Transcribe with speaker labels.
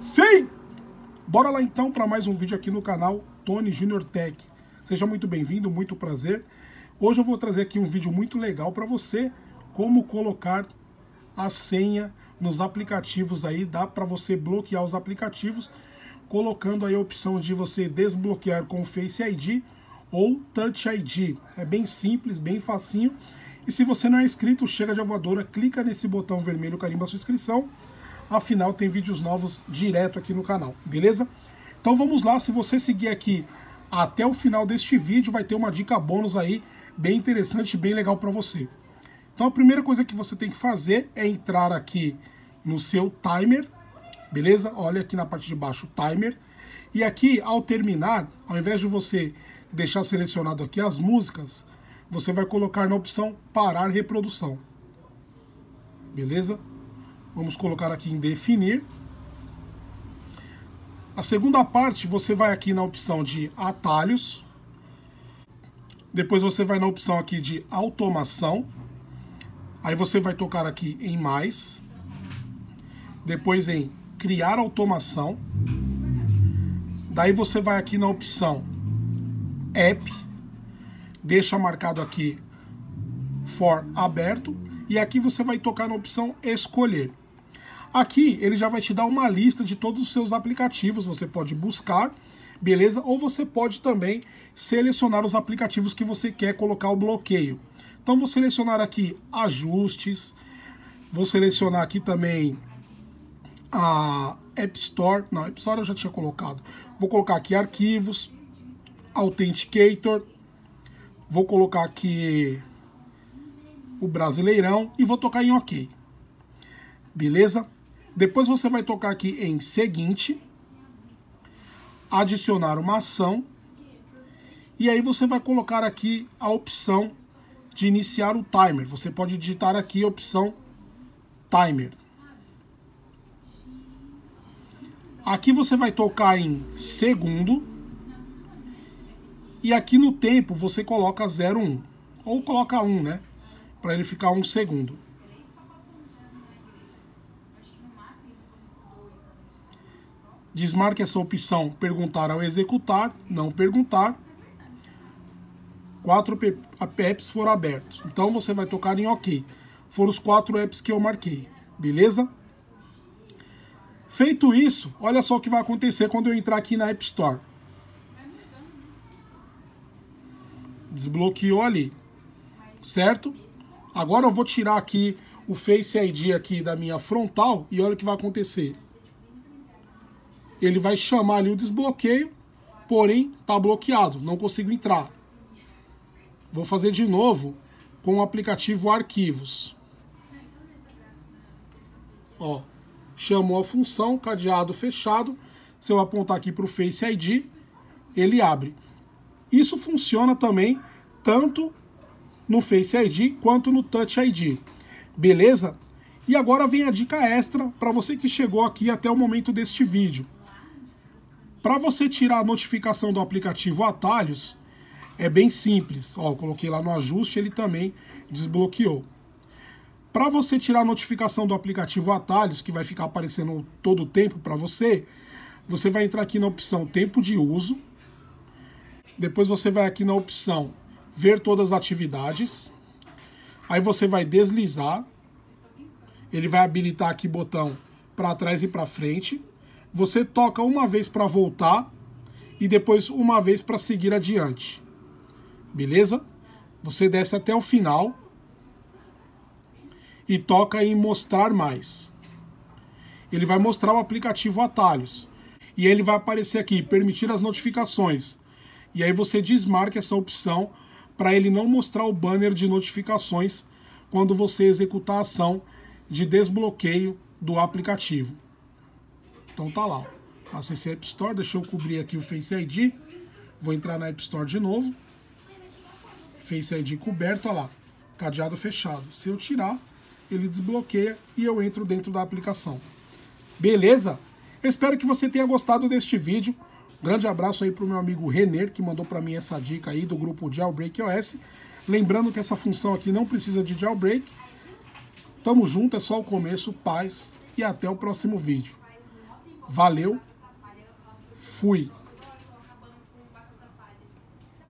Speaker 1: Sim! Bora lá então para mais um vídeo aqui no canal Tony Junior Tech. Seja muito bem-vindo, muito prazer. Hoje eu vou trazer aqui um vídeo muito legal para você, como colocar a senha nos aplicativos aí, dá para você bloquear os aplicativos, colocando aí a opção de você desbloquear com Face ID ou Touch ID. É bem simples, bem facinho. E se você não é inscrito, chega de voadora, clica nesse botão vermelho, carimba a sua inscrição Afinal, tem vídeos novos direto aqui no canal, beleza? Então vamos lá, se você seguir aqui até o final deste vídeo, vai ter uma dica bônus aí, bem interessante, bem legal para você. Então a primeira coisa que você tem que fazer é entrar aqui no seu timer, beleza? Olha aqui na parte de baixo, timer. E aqui, ao terminar, ao invés de você deixar selecionado aqui as músicas, você vai colocar na opção parar reprodução. Beleza? Vamos colocar aqui em definir. A segunda parte, você vai aqui na opção de atalhos. Depois você vai na opção aqui de automação. Aí você vai tocar aqui em mais. Depois em criar automação. Daí você vai aqui na opção app. Deixa marcado aqui for aberto. E aqui você vai tocar na opção escolher. Aqui ele já vai te dar uma lista de todos os seus aplicativos, você pode buscar, beleza? Ou você pode também selecionar os aplicativos que você quer colocar o bloqueio. Então vou selecionar aqui ajustes, vou selecionar aqui também a App Store, não, App Store eu já tinha colocado. Vou colocar aqui arquivos, Authenticator, vou colocar aqui o Brasileirão e vou tocar em OK. Beleza? Depois você vai tocar aqui em seguinte, adicionar uma ação, e aí você vai colocar aqui a opção de iniciar o timer. Você pode digitar aqui a opção timer. Aqui você vai tocar em segundo, e aqui no tempo você coloca 0,1, ou coloca 1, né? Para ele ficar um segundo. Desmarque essa opção perguntar ao executar, não perguntar. Quatro apps foram abertos. Então você vai tocar em OK. Foram os quatro apps que eu marquei. Beleza? Feito isso, olha só o que vai acontecer quando eu entrar aqui na App Store. Desbloqueou ali, certo? Agora eu vou tirar aqui o Face ID aqui da minha frontal e olha o que vai acontecer ele vai chamar ali o desbloqueio, porém está bloqueado, não consigo entrar. Vou fazer de novo com o aplicativo Arquivos. Ó, chamou a função, cadeado fechado. Se eu apontar aqui para o Face ID, ele abre. Isso funciona também tanto no Face ID quanto no Touch ID. Beleza? E agora vem a dica extra para você que chegou aqui até o momento deste vídeo. Para você tirar a notificação do aplicativo Atalhos, é bem simples. Ó, eu coloquei lá no ajuste, ele também desbloqueou. Para você tirar a notificação do aplicativo Atalhos, que vai ficar aparecendo todo o tempo para você, você vai entrar aqui na opção Tempo de Uso. Depois você vai aqui na opção Ver todas as atividades. Aí você vai deslizar. Ele vai habilitar aqui botão para trás e para frente. Você toca uma vez para voltar e depois uma vez para seguir adiante. Beleza? Você desce até o final e toca em mostrar mais. Ele vai mostrar o aplicativo Atalhos e ele vai aparecer aqui permitir as notificações. E aí você desmarca essa opção para ele não mostrar o banner de notificações quando você executar a ação de desbloqueio do aplicativo. Então tá lá. Acessei a App Store, deixa eu cobrir aqui o Face ID. Vou entrar na App Store de novo. Face ID coberto, olha lá. Cadeado fechado. Se eu tirar, ele desbloqueia e eu entro dentro da aplicação. Beleza? Eu espero que você tenha gostado deste vídeo. Grande abraço aí para o meu amigo Renner, que mandou para mim essa dica aí do grupo Jailbreak OS. Lembrando que essa função aqui não precisa de jailbreak. Tamo junto, é só o começo, paz e até o próximo vídeo. Valeu, fui.